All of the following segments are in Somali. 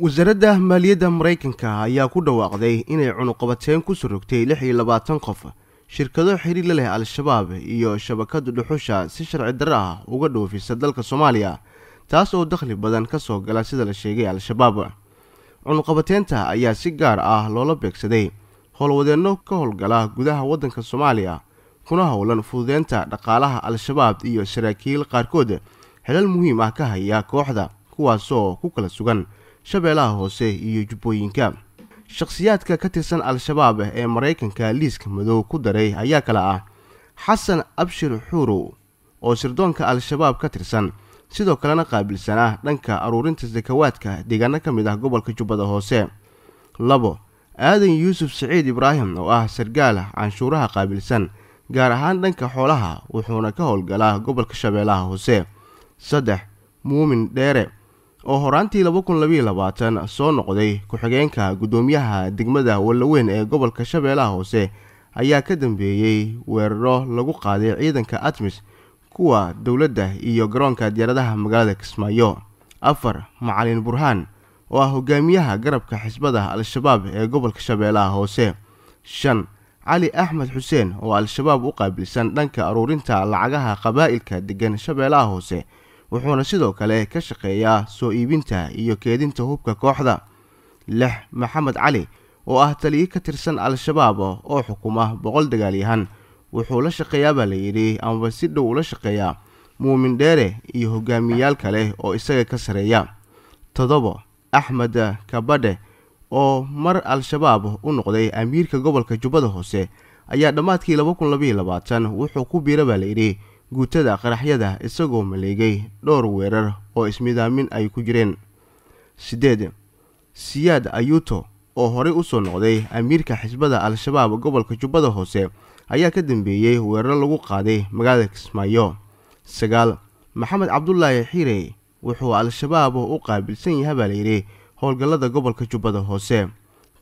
wasaaradda maaliyadda maraykanka ayaa ku dhawaaqday inay cunuqabateyn kusoo rogtay lix iyo labaatan qof shirkado xiriir la leh al-shabaab iyo shabakada dhuxusha si sharci darro ah uga dhoofisa dalka soomaaliya taas oo dakhli badan ka soo gala sida la sheegay al-shabaab cunuqabateenta ayaa si gaar ah loola beegsaday howlwadeenno ka howlgala gudaha waddanka soomaaliya kuna howlan fududeynta dhaqaalaha al-shabaab iyo saraakiil qaarkood xelal muhiim ah ka haya kooxda kuwaasoo ku kala sugan shabeellaha hoose iyo jubbooyinka shakhsiyaadka ka tirsan al-shabaab ee maraykanka liiska madow ku daray ayaa kale ah xasan abshir xuurow oo sirdoonka al-shabaab ka tirsan sidoo kalena qaabilsan ah dhanka aruurinta sakawaadka deegaano ka mid ah gobolka jubbada hoose labo aadan yuusuf siciid ibraahim oo ah sargaal canshuuraha qaabilsan gaar ahaan dhanka xoolaha wuxuuna ka howlgalaa gobolka shabeellaha hoose saddex muumin dheere oo horaantii soo noqday ku-xigeenka guddoomiyaha degmada wallaweyn ee gobolka shabeellaha hoose ayaa ka dambeeyey weeraro lagu qaaday ciidanka admis kuwa dowladda iyo garoonka diyaaradaha magaalada kismaayo afar macalin burhaan oo ah hogaamiyaha garabka xisbada al-shabaab ee gobolka shabeellaha hoose shan cali axmed xuseen oo al-shabaab u qaabilsan dhanka aruurinta lacagaha qabaa'ilka degan shabeellaha hoose wuxuuna sidoo kale ka shaqeeyaa soo iibinta iyo keedinta hubka kooxda lex maxamed cali oo ah taliye ka tirsan al-shabaab oo xukuma boqol dagaalyahan wuxuu la shaqeeyaa baa layidhi amaba si dhow ula shaqeeyaa muumin dheere iyo hogaamiyayaal kale oo isaga ka sareeya toddobo axmed kabadhe oo mar al-shabaab u noqday amiirka gobolka jubbada hoose ayaa dhammaadkii laba kun labaiyo labaatan wuxuu ku biira baa layidhi guutada qaraxyada isagoo maleegay dhowr weerar oo ismidaamin ay ku jireen sideed siyaad ayuuto oo horey usoo noqday amiirka xisbada al-shabaab gobolka jubbada hoose ayaa ka dambeeyey weeraro lagu qaaday magaalada kismaayo sagaal maxamed cabdulaahi xiire wuxuu al-shabaab u qaabilsan yahay baa layidhi howlgallada gobolka jubbada hoose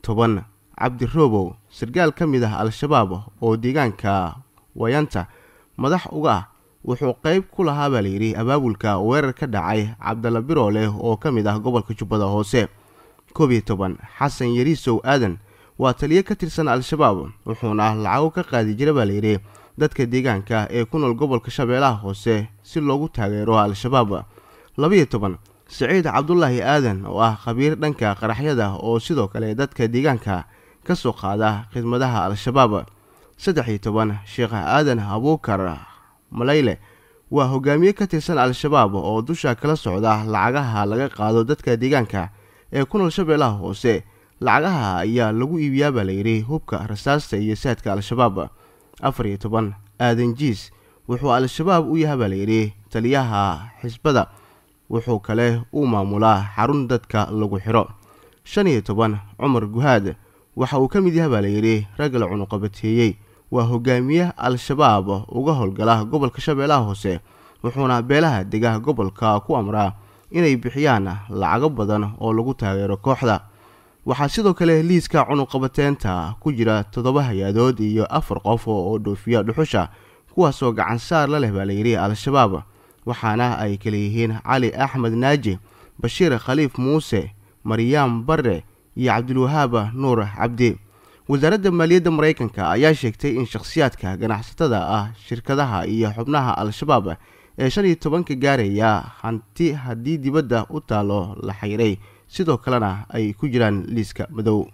toban cabdiroobow sarkaal ka mid ah al-shabaab oo deegaanka wayanta madax uga ah wuxuu qeyb ku lahaa baa layidhi abaabulka weerar ka dhacay cabdalla birooleh oo ka mid ah gobolka jubbada hoose koob iyo toban xasan yariisow aadan waa taliye ka tirsan al-shabaab wuxuuna lacago ka qaadi jira baa layidhi dadka deegaanka ee ku nool gobolka shabeelaha hoose si loogu taageero al-shabaab labaiyo toban siciid cabdulaahi aadan oo ah khabiir dhanka qaraxyada oo sidoo kale dadka deegaanka ka soo qaada khidmadaha al-shabaab saddex iyo toban sheekh aadan abuukar maleyle waa hogaamiye ka tirsan al-shabaab oo dusha kala socda lacagaha laga qaado dadka deegaanka ee ku nool shabeellaha hoose lacagaha ayaa lagu iibiyaa baa layidhi hubka rasaasta iyo saadka al-shabaab afar iyo toban aadan jiis wuxuu al-shabaab u yaha baa layidhi taliyaha xisbada wuxuu kale u maamulaa xarun dadka lagu xiro shan iyo toban cumar guhaad waxa uu ka mid yaha baa layidhi rag la cunuqabateeyey waa hogaamiye al-shabaab ah uga howlgala gobolka shabeelaha hoose wuxuuna beelaha dega gobolka ku amraa inay bixiyaan lacago badan oo lagu taageero kooxda waxaa sidoo kale liiska cunuqabateynta ku jira toddoba hay-adood iyo afar qof oo dhoofiya dhuxusha kuwaasoo gacansaar la leh baa layidhi al-shabaab waxaana ay kala yihiin cali axmed naaji bashiir khaliif muuse maryaam barre iyo cabdulwahaab nuur cabdi wasaaradda maaliyadda maraykanka ayaa sheegtay in shakhsiyaadka ganacsatada ah shirkadaha iyo xubnaha al-shabaab ee shan iyo tobanka gaaraya hanti haddii dibadda u taalo la xayray sidoo kalena ay ku jiraan liiska madow